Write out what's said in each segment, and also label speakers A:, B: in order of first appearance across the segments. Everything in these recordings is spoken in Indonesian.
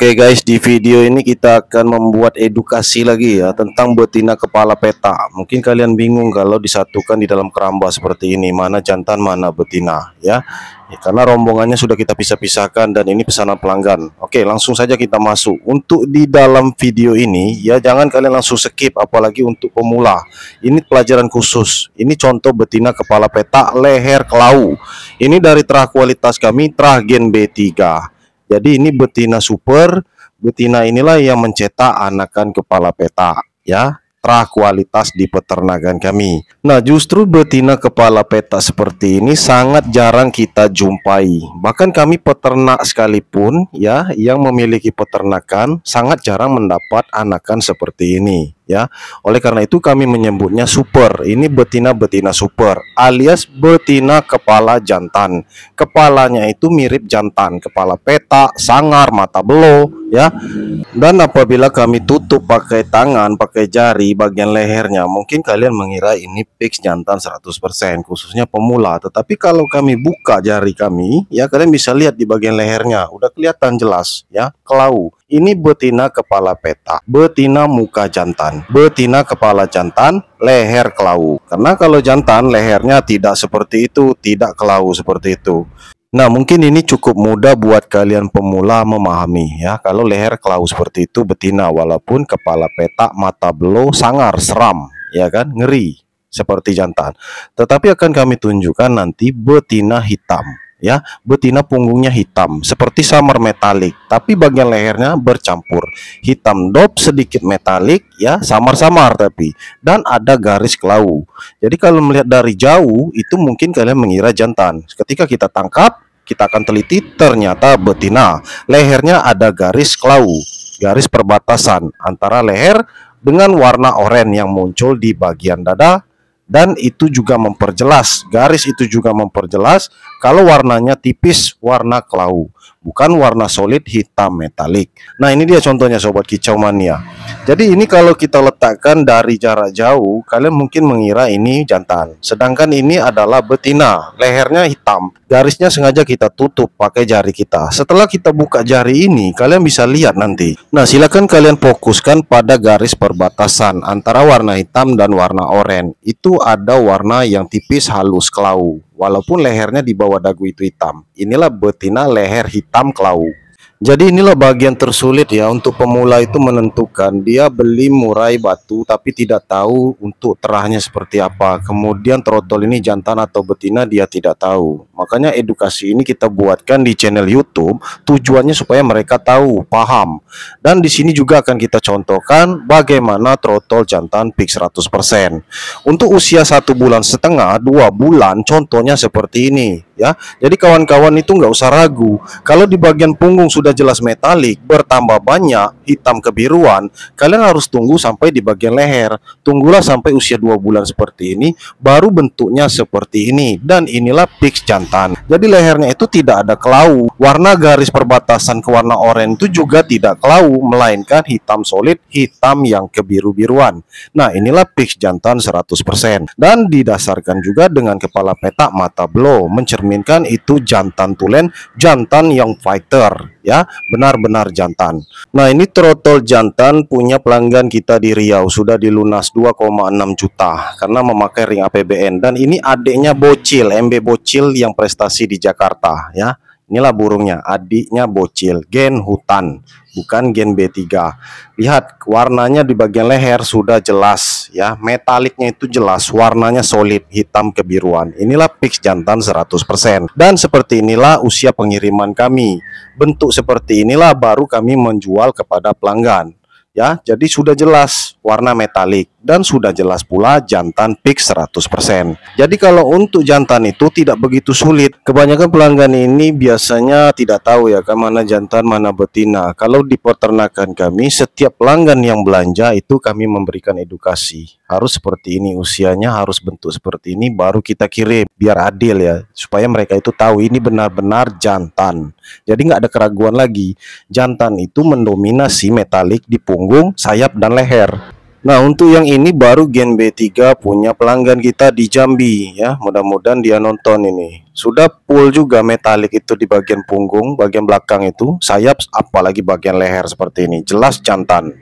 A: Oke okay guys, di video ini kita akan membuat edukasi lagi ya tentang betina kepala peta. Mungkin kalian bingung kalau disatukan di dalam keramba seperti ini, mana jantan, mana betina ya. ya karena rombongannya sudah kita pisah-pisahkan dan ini pesanan pelanggan. Oke, okay, langsung saja kita masuk. Untuk di dalam video ini ya jangan kalian langsung skip apalagi untuk pemula. Ini pelajaran khusus. Ini contoh betina kepala peta leher kelau. Ini dari terah kualitas kami Terah Gen B3 jadi ini betina super, betina inilah yang mencetak anakan kepala peta, ya tra kualitas di peternakan kami. Nah, justru betina kepala peta seperti ini sangat jarang kita jumpai. Bahkan kami peternak sekalipun ya yang memiliki peternakan sangat jarang mendapat anakan seperti ini ya. Oleh karena itu kami menyebutnya super. Ini betina-betina super alias betina kepala jantan. Kepalanya itu mirip jantan, kepala peta, sangar, mata belo ya. Dan apabila kami tutup pakai tangan, pakai jari bagian lehernya, mungkin kalian mengira ini fix jantan 100% khususnya pemula. Tetapi kalau kami buka jari kami, ya kalian bisa lihat di bagian lehernya udah kelihatan jelas ya, kelau. Ini betina kepala peta, betina muka jantan, betina kepala jantan, leher kelau. Karena kalau jantan lehernya tidak seperti itu, tidak kelau seperti itu. Nah, mungkin ini cukup mudah buat kalian pemula memahami ya. Kalau leher kelau seperti itu betina walaupun kepala peta, mata belo sangar seram ya kan ngeri seperti jantan. Tetapi akan kami tunjukkan nanti betina hitam ya betina punggungnya hitam seperti summer metalik tapi bagian lehernya bercampur hitam dop sedikit metalik ya samar-samar tapi dan ada garis kelau jadi kalau melihat dari jauh itu mungkin kalian mengira jantan ketika kita tangkap kita akan teliti ternyata betina lehernya ada garis kelau garis perbatasan antara leher dengan warna oranye yang muncul di bagian dada dan itu juga memperjelas garis itu juga memperjelas kalau warnanya tipis warna kelau bukan warna solid hitam metalik nah ini dia contohnya sobat kicau mania jadi ini kalau kita letakkan dari jarak jauh, kalian mungkin mengira ini jantan. Sedangkan ini adalah betina, lehernya hitam. Garisnya sengaja kita tutup pakai jari kita. Setelah kita buka jari ini, kalian bisa lihat nanti. Nah, silakan kalian fokuskan pada garis perbatasan antara warna hitam dan warna oranye. Itu ada warna yang tipis halus kelau, walaupun lehernya di bawah dagu itu hitam. Inilah betina leher hitam kelau. Jadi inilah bagian tersulit ya untuk pemula itu menentukan dia beli murai batu tapi tidak tahu untuk terahnya seperti apa. Kemudian trotol ini jantan atau betina dia tidak tahu. Makanya edukasi ini kita buatkan di channel YouTube tujuannya supaya mereka tahu, paham. Dan di sini juga akan kita contohkan bagaimana trotol jantan pik 100%. Untuk usia satu bulan setengah, dua bulan contohnya seperti ini ya. Jadi kawan-kawan itu nggak usah ragu. Kalau di bagian punggung sudah jelas metalik, bertambah banyak, hitam kebiruan, kalian harus tunggu sampai di bagian leher. Tunggulah sampai usia 2 bulan seperti ini, baru bentuknya seperti ini. Dan inilah pix jantan. Jadi lehernya itu tidak ada kelau. Warna garis perbatasan ke warna oranye itu juga tidak kelau, melainkan hitam solid, hitam yang kebiru-biruan. Nah, inilah pix jantan 100%. Dan didasarkan juga dengan kepala petak mata blow, mencerminkan itu jantan tulen, jantan yang fighter ya benar-benar jantan nah ini trotol jantan punya pelanggan kita di Riau sudah dilunas 2,6 juta karena memakai ring APBN dan ini adiknya bocil MB bocil yang prestasi di Jakarta ya inilah burungnya adiknya bocil gen hutan bukan gen B3 lihat warnanya di bagian leher sudah jelas ya metaliknya itu jelas warnanya solid hitam kebiruan inilah pix jantan 100% dan seperti inilah usia pengiriman kami bentuk seperti inilah baru kami menjual kepada pelanggan ya. Jadi sudah jelas warna metalik dan sudah jelas pula jantan seratus 100%. Jadi kalau untuk jantan itu tidak begitu sulit. Kebanyakan pelanggan ini biasanya tidak tahu ya kan mana jantan mana betina. Kalau di peternakan kami setiap pelanggan yang belanja itu kami memberikan edukasi harus seperti ini usianya harus bentuk seperti ini baru kita kirim biar adil ya supaya mereka itu tahu ini benar-benar jantan jadi nggak ada keraguan lagi jantan itu mendominasi metalik di punggung sayap dan leher Nah untuk yang ini baru Gen B3 punya pelanggan kita di Jambi ya mudah-mudahan dia nonton ini sudah full juga metalik itu di bagian punggung bagian belakang itu sayap apalagi bagian leher seperti ini jelas jantan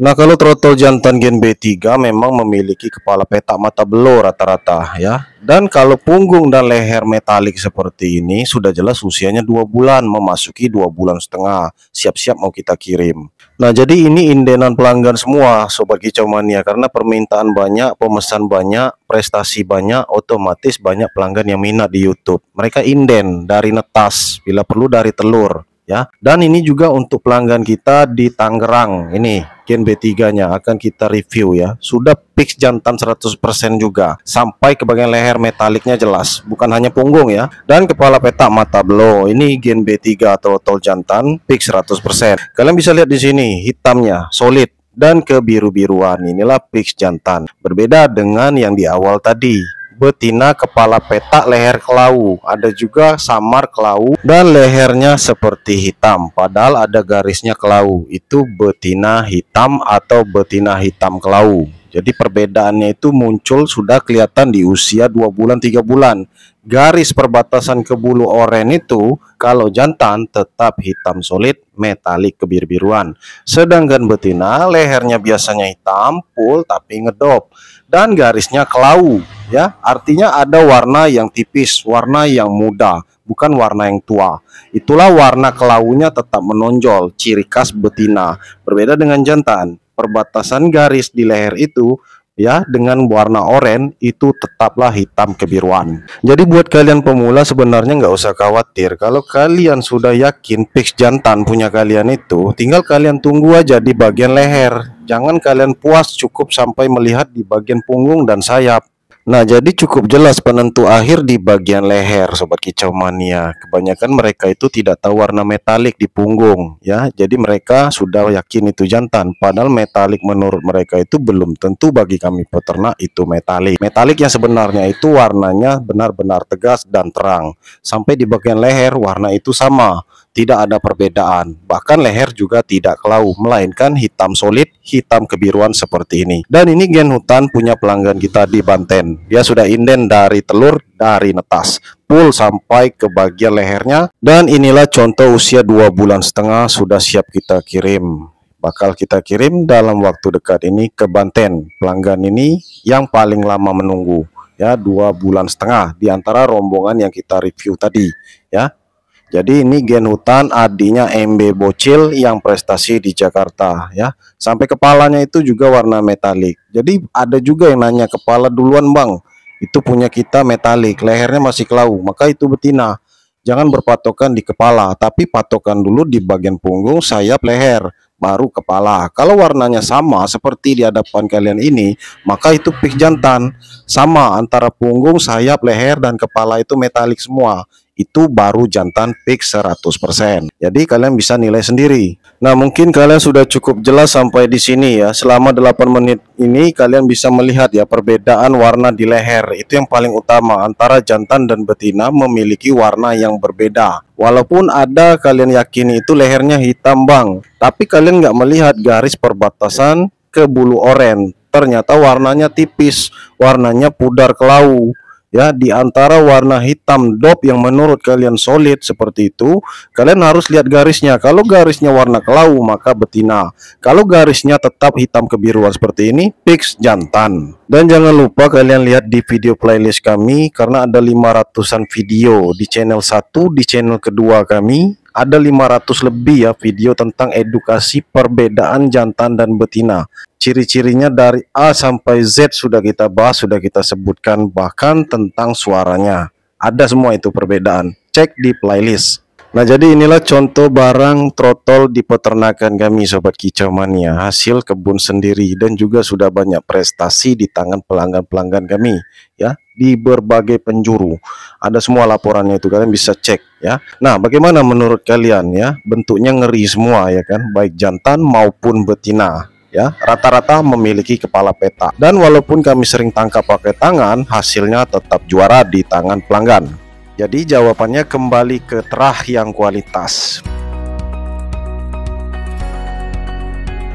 A: Nah kalau trotol jantan gen B3 memang memiliki kepala petak mata belur rata-rata ya Dan kalau punggung dan leher metalik seperti ini sudah jelas usianya 2 bulan memasuki 2 bulan setengah Siap-siap mau kita kirim Nah jadi ini indenan pelanggan semua Sobat Kicau Mania Karena permintaan banyak, pemesan banyak, prestasi banyak Otomatis banyak pelanggan yang minat di Youtube Mereka inden dari netas, bila perlu dari telur ya. Dan ini juga untuk pelanggan kita di Tangerang ini Gen B3-nya akan kita review ya. Sudah fix jantan 100% juga. Sampai ke bagian leher metaliknya jelas, bukan hanya punggung ya. Dan kepala petak mata blow. Ini Gen B3 atau tol jantan fix 100%. Kalian bisa lihat di sini hitamnya solid dan kebiru-biruan. Inilah fix jantan. Berbeda dengan yang di awal tadi betina kepala petak leher kelau, ada juga samar kelau dan lehernya seperti hitam padahal ada garisnya kelau. Itu betina hitam atau betina hitam kelau. Jadi perbedaannya itu muncul sudah kelihatan di usia 2 bulan 3 bulan. Garis perbatasan ke bulu oren itu kalau jantan tetap hitam solid metalik kebiru-biruan. Sedangkan betina lehernya biasanya hitam pul tapi ngedop dan garisnya kelau ya. Artinya ada warna yang tipis, warna yang muda, bukan warna yang tua. Itulah warna kelaunya tetap menonjol, ciri khas betina, berbeda dengan jantan perbatasan garis di leher itu ya dengan warna oranye itu tetaplah hitam kebiruan. Jadi buat kalian pemula sebenarnya nggak usah khawatir. Kalau kalian sudah yakin fix jantan punya kalian itu, tinggal kalian tunggu aja di bagian leher. Jangan kalian puas cukup sampai melihat di bagian punggung dan sayap. Nah, jadi cukup jelas penentu akhir di bagian leher, sobat kicau mania. Kebanyakan mereka itu tidak tahu warna metalik di punggung, ya. Jadi mereka sudah yakin itu jantan, padahal metalik menurut mereka itu belum tentu bagi kami peternak itu metalik. Metalik yang sebenarnya itu warnanya benar-benar tegas dan terang. Sampai di bagian leher warna itu sama tidak ada perbedaan, bahkan leher juga tidak kelau, melainkan hitam solid, hitam kebiruan seperti ini. Dan ini gen hutan punya pelanggan kita di Banten. Dia sudah inden dari telur, dari netas, full sampai ke bagian lehernya. Dan inilah contoh usia 2 bulan setengah sudah siap kita kirim. Bakal kita kirim dalam waktu dekat ini ke Banten. Pelanggan ini yang paling lama menunggu ya dua bulan setengah di antara rombongan yang kita review tadi ya jadi ini Gen Hutan adinya MB Bocil yang prestasi di Jakarta ya. Sampai kepalanya itu juga warna metalik. Jadi ada juga yang nanya kepala duluan Bang. Itu punya kita metalik, lehernya masih kelau, maka itu betina. Jangan berpatokan di kepala, tapi patokan dulu di bagian punggung, sayap, leher, baru kepala. Kalau warnanya sama seperti di hadapan kalian ini, maka itu pik jantan. Sama antara punggung, sayap, leher dan kepala itu metalik semua itu baru jantan peak 100%. Jadi kalian bisa nilai sendiri. Nah, mungkin kalian sudah cukup jelas sampai di sini ya. Selama 8 menit ini kalian bisa melihat ya perbedaan warna di leher. Itu yang paling utama antara jantan dan betina memiliki warna yang berbeda. Walaupun ada kalian yakini itu lehernya hitam bang, tapi kalian nggak melihat garis perbatasan ke bulu oranye. Ternyata warnanya tipis, warnanya pudar kelau ya di antara warna hitam dop yang menurut kalian solid seperti itu kalian harus lihat garisnya kalau garisnya warna kelau maka betina kalau garisnya tetap hitam kebiruan seperti ini fix jantan dan jangan lupa kalian lihat di video playlist kami karena ada 500an video di channel satu, di channel kedua kami ada 500 lebih ya video tentang edukasi perbedaan jantan dan betina. Ciri-cirinya dari A sampai Z sudah kita bahas, sudah kita sebutkan bahkan tentang suaranya. Ada semua itu perbedaan. Cek di playlist. Nah, jadi inilah contoh barang trotol di peternakan kami sobat kicau mania, hasil kebun sendiri dan juga sudah banyak prestasi di tangan pelanggan-pelanggan kami ya di berbagai penjuru. Ada semua laporannya itu kalian bisa cek ya. Nah, bagaimana menurut kalian ya? Bentuknya ngeri semua ya kan, baik jantan maupun betina ya. Rata-rata memiliki kepala peta Dan walaupun kami sering tangkap pakai tangan, hasilnya tetap juara di tangan pelanggan. Jadi jawabannya kembali ke terah yang kualitas.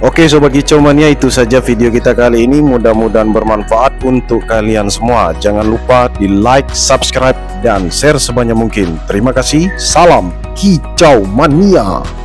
A: Oke Sobat Mania itu saja video kita kali ini mudah-mudahan bermanfaat untuk kalian semua jangan lupa di like subscribe dan share sebanyak mungkin terima kasih salam Kicau Mania